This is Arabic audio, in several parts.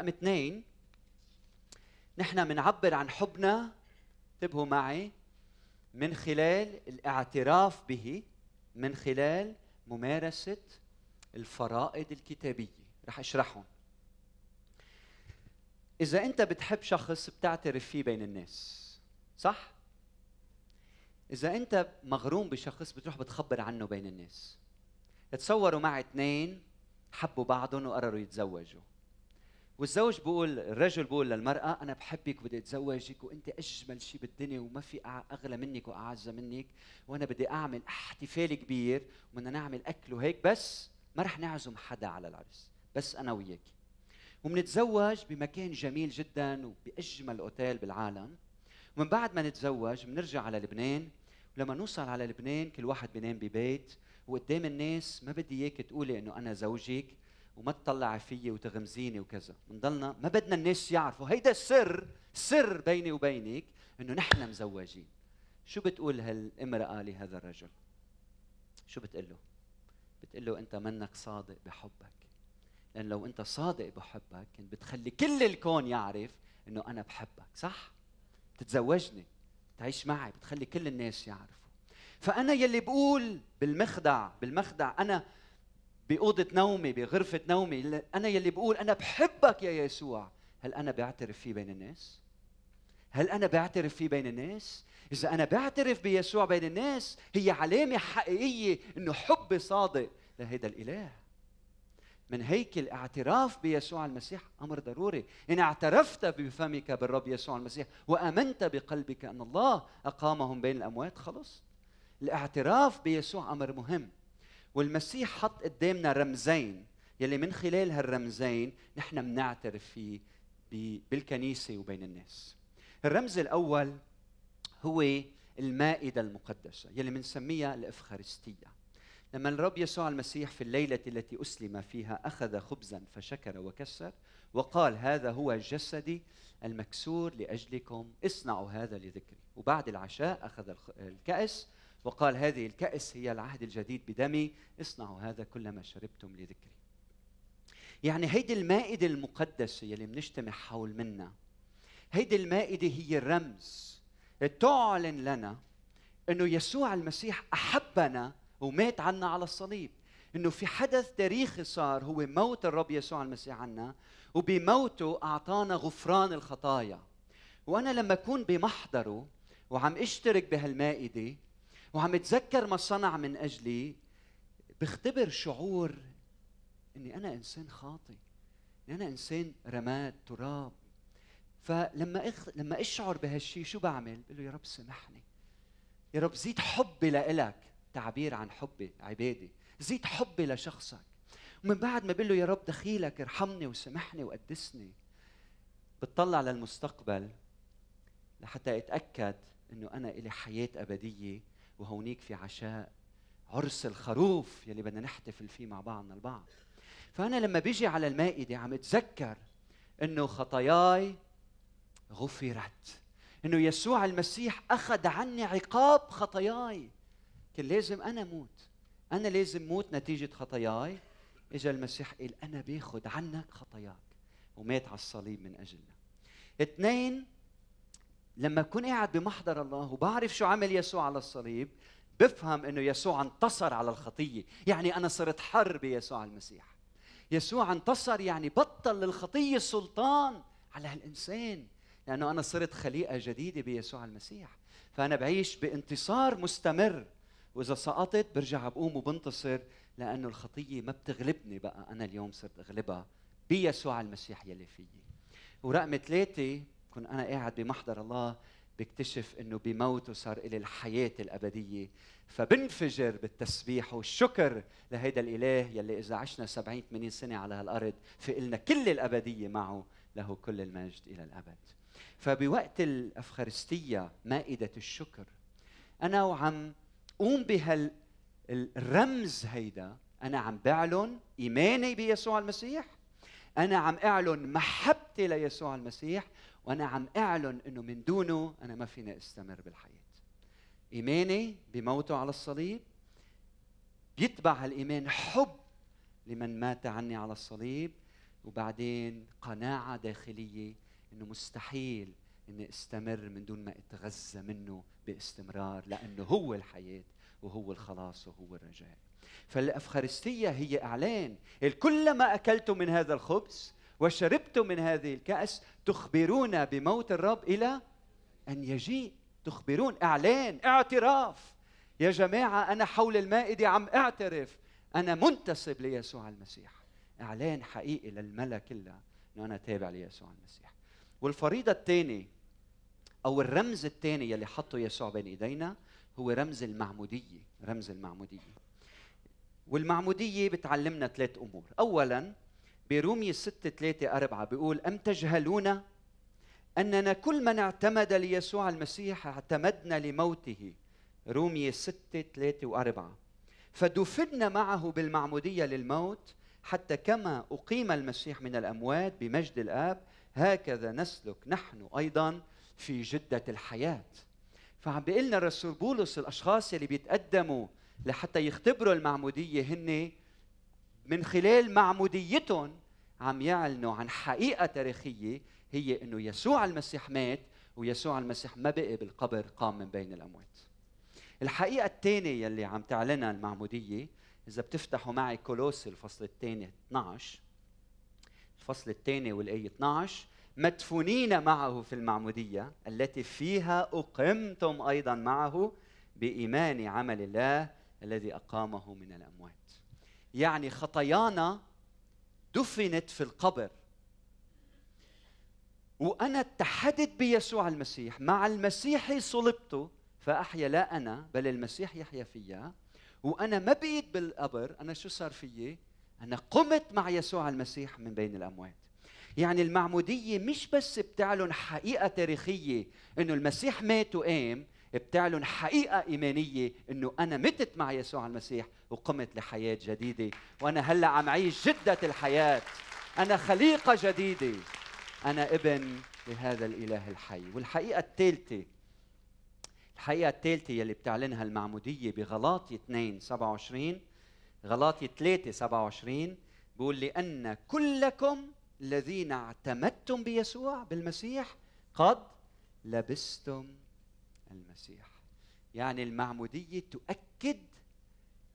رقم اثنين نحن بنعبر عن حبنا انتبهوا معي من خلال الاعتراف به من خلال ممارسة الفرائض الكتابية رح أشرحهم إذا أنت بتحب شخص بتعترف فيه بين الناس صح؟ إذا أنت مغروم بشخص بتروح بتخبر عنه بين الناس تصوروا معي اثنين حبوا بعضهم وقرروا يتزوجوا والزوج بيقول الرجل بيقول للمرأة أنا بحبك وبدي أتزوجك وأنت أجمل شيء بالدنيا وما في أغلى منك وأعز منك وأنا بدي أعمل احتفال كبير وبدنا نعمل أكل وهيك بس ما رح نعزم حدا على العرس بس أنا وياك وبنتزوج بمكان جميل جدا وبأجمل أوتيل بالعالم ومن بعد ما نتزوج بنرجع على لبنان ولما نوصل على لبنان كل واحد بينام ببيت وقدام الناس ما بدي اياك تقولي انه انا زوجك وما تطلعي فيي وتغمزيني وكذا بنضلنا ما بدنا الناس يعرفوا هيدا السر سر بيني وبينك انه نحن مزوجين شو بتقول هالامراه لهذا الرجل شو بتقول له بتقول له انت منك صادق بحبك لان لو انت صادق بحبك كنت بتخلي كل الكون يعرف انه انا بحبك صح بتتزوجني تعيش معي بتخلي كل الناس يعرفوا فانا يلي بقول بالمخدع بالمخدع انا بأوضة نومي بغرفة نومي أنا يلي بقول أنا بحبك يا يسوع هل أنا بعترف فيه بين الناس؟ هل أنا بعترف فيه بين الناس؟ إذا أنا بعترف بيسوع بين الناس هي علامة حقيقية إنه حبي صادق لهيدا الإله من هيك الاعتراف بيسوع المسيح امر ضروري ان اعترفت بفمك بالرب يسوع المسيح وامنت بقلبك ان الله اقامهم بين الاموات خلص الاعتراف بيسوع امر مهم والمسيح حط قدامنا رمزين يلي من خلال هالرمزين نحن بنعترف فيه بالكنيسة وبين الناس الرمز الأول هو المائدة المقدسة يلي بنسميها الإفخارستية لما الرب يسوع المسيح في الليلة التي أسلم فيها أخذ خبزا فشكر وكسر وقال هذا هو جسدي المكسور لأجلكم اصنعوا هذا لذكري وبعد العشاء أخذ الكأس وقال هذه الكأس هي العهد الجديد بدمي اصنعوا هذا كلما شربتم لذكري يعني هيدي المائدة المقدسة يلي بنجتمع حول منا هيدي المائدة هي الرمز تعلن لنا انه يسوع المسيح احبنا ومات عنا على الصليب انه في حدث تاريخي صار هو موت الرب يسوع المسيح عنا وبموته اعطانا غفران الخطايا وانا لما اكون بمحضره وعم اشترك بهالمائده وعم اتذكر ما صنع من اجلي بختبر شعور اني انا انسان خاطئ اني انا انسان رماد تراب فلما أخ... لما اشعر بهالشيء شو بعمل؟ بقول له يا رب سامحني يا رب زيد حبي لإلك تعبير عن حبي عبادي زيد حبي لشخصك ومن بعد ما بقول له يا رب دخيلك ارحمني وسامحني وقدسني بتطلع للمستقبل لحتى اتاكد انه انا الي حياه ابديه وهونيك في عشاء عرس الخروف يلي بدنا نحتفل فيه مع بعضنا البعض فأنا لما بيجي على المائدة عم أتذكر أنه خطاياي غفرت أنه يسوع المسيح أخذ عني عقاب خطاياي كان لازم أنا موت أنا لازم موت نتيجة خطاياي اجى المسيح قال أنا باخذ عنك خطاياك ومات على الصليب من أجلنا اثنين لما بكون قاعد بمحضر الله وبعرف شو عمل يسوع على الصليب بفهم انه يسوع انتصر على الخطيه، يعني انا صرت حر بيسوع المسيح. يسوع انتصر يعني بطل للخطيه سلطان على هالانسان، لانه انا صرت خليقه جديده بيسوع المسيح، فانا بعيش بانتصار مستمر، واذا سقطت برجع بقوم وبنتصر لانه الخطيه ما بتغلبني بقى، انا اليوم صرت اغلبها بيسوع المسيح يلي فيي. ورقم ثلاثه كن انا قاعد بمحضر الله بكتشف انه بموته صار الي الحياه الابديه فبنفجر بالتسبيح والشكر لهيدا الاله يلي اذا عشنا 70 80 سنه على هالارض في النا كل الابديه معه له كل المجد الى الابد فبوقت الافخارستيه مائده الشكر انا وعم قوم بهالرمز هيدا انا عم بعلن ايماني بيسوع المسيح انا عم اعلن محبتي ليسوع المسيح وانا عم اعلن انه من دونه انا ما فيني استمر بالحياه ايماني بموته على الصليب بيتبع هالايمان حب لمن مات عني على الصليب وبعدين قناعه داخليه انه مستحيل اني استمر من دون ما اتغذى منه باستمرار لانه هو الحياه وهو الخلاص وهو الرجاء فالافخارستيه هي اعلان كلما اكلت من هذا الخبز وشربتم من هذه الكأس تخبرون بموت الرب إلى أن يجيء تخبرون إعلان اعتراف يا جماعة أنا حول المائدة عم اعترف أنا منتسب ليسوع المسيح إعلان حقيقي للملا كلها أنه أنا تابع ليسوع المسيح والفريضة الثانية أو الرمز الثاني يلي حطه يسوع بين إيدينا هو رمز المعمودية رمز المعمودية والمعمودية بتعلمنا ثلاث أمور أولا برومية 6 3 4 بيقول أم تجهلون أننا كل من اعتمد ليسوع المسيح اعتمدنا لموته رومية 6 3 و4 فدفدنا معه بالمعمودية للموت حتى كما أقيم المسيح من الأموات بمجد الآب هكذا نسلك نحن أيضا في جدة الحياة فعم بيقول لنا الرسول بولس الأشخاص اللي بيتقدموا لحتى يختبروا المعمودية هن من خلال معموديتهم عم يعلنوا عن حقيقه تاريخيه هي انه يسوع المسيح مات ويسوع المسيح ما بقي بالقبر قام من بين الاموات. الحقيقه الثانيه يلي عم تعلنها المعموديه اذا بتفتحوا معي كولوس الفصل الثاني 12 الفصل الثاني والايه 12 مدفونين معه في المعموديه التي فيها اقمتم ايضا معه بايمان عمل الله الذي اقامه من الاموات. يعني خطايانا دفنت في القبر وانا اتحدت بيسوع المسيح مع المسيح صلبته فاحيا لا انا بل المسيح يحيا فيا وانا ما بقيت بالقبر انا شو صار فيي انا قمت مع يسوع المسيح من بين الاموات يعني المعمودية مش بس بتعلن حقيقة تاريخية انه المسيح مات وقام بتعلن حقيقة إيمانية إنه أنا متت مع يسوع المسيح وقمت لحياة جديدة وأنا هلأ عم أعيش جدة الحياة أنا خليقة جديدة أنا ابن لهذا الإله الحي والحقيقة الثالثة الحقيقة الثالثة يلي بتعلنها المعمودية بغلاطي 2 27 غلاطي 3 27 بيقول لأن كلكم الذين اعتمدتم بيسوع بالمسيح قد لبستم المسيح يعني المعمودية تؤكد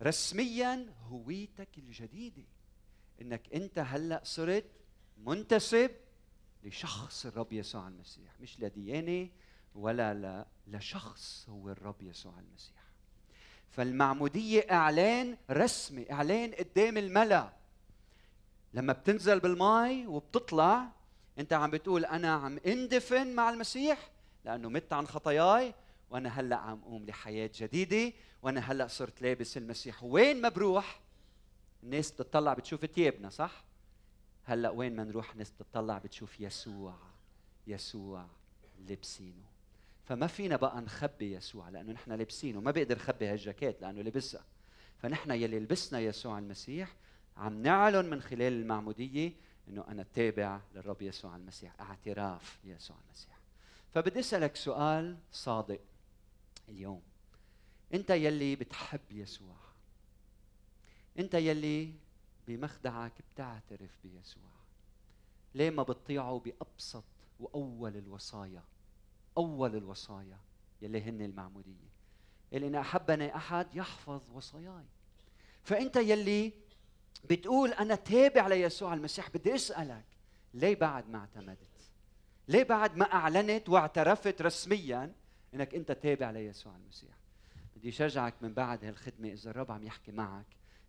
رسميا هويتك الجديدة انك انت هلا صرت منتسب لشخص الرب يسوع المسيح مش لديانة ولا لا لشخص هو الرب يسوع المسيح فالمعمودية اعلان رسمي اعلان قدام الملا لما بتنزل بالماء وبتطلع انت عم بتقول انا عم اندفن مع المسيح لانه مت عن خطاياي وانا هلا عم قوم لحياه جديده وانا هلا صرت لابس المسيح وين ما بروح الناس بتطلع بتشوف ثيابنا صح هلا وين ما نروح الناس بتطلع بتشوف يسوع يسوع لابسينه فما فينا بقى نخبي يسوع لانه نحن لابسينه ما بقدر اخبي هالجاكيت لانه لبسها فنحن يلي لبسنا يسوع المسيح عم نعلن من خلال المعموديه انه انا تابع للرب يسوع المسيح اعتراف ليسوع المسيح فبدي اسالك سؤال صادق اليوم انت يلي بتحب يسوع انت يلي بمخدعك بتعترف بيسوع ليه ما بتطيعه بابسط واول الوصايا اول الوصايا يلي هن المعموديه يلي ان احبني احد يحفظ وصاياي فانت يلي بتقول انا تابع ليسوع المسيح بدي اسالك ليه بعد ما اعتمدت ليه بعد ما اعلنت واعترفت رسميا انك انت تابع ليسوع المسيح بدي شجعك من بعد هالخدمه اذا الرب عم يحكي معك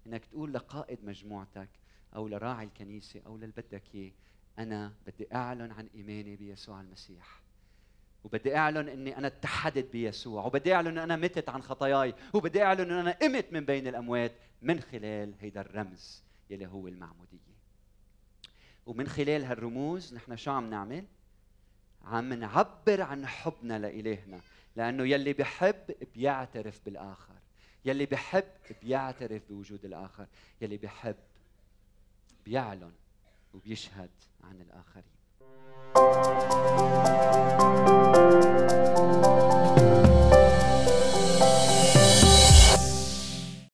انك تقول لقائد مجموعتك او لراعي الكنيسه او للي بدك اياه انا بدي اعلن عن ايماني بيسوع المسيح وبدي اعلن اني انا اتحدت بيسوع وبدي اعلن ان انا متت عن خطاياي وبدي اعلن ان انا قمت من بين الاموات من خلال هيدا الرمز يلي هو المعموديه ومن خلال هالرموز نحن شو عم نعمل عم نعبر عن حبنا لإلهنا لأنه يلي بحب بيعترف بالآخر يلي بحب بيعترف بوجود الآخر يلي بحب بيعلن وبيشهد عن الآخرين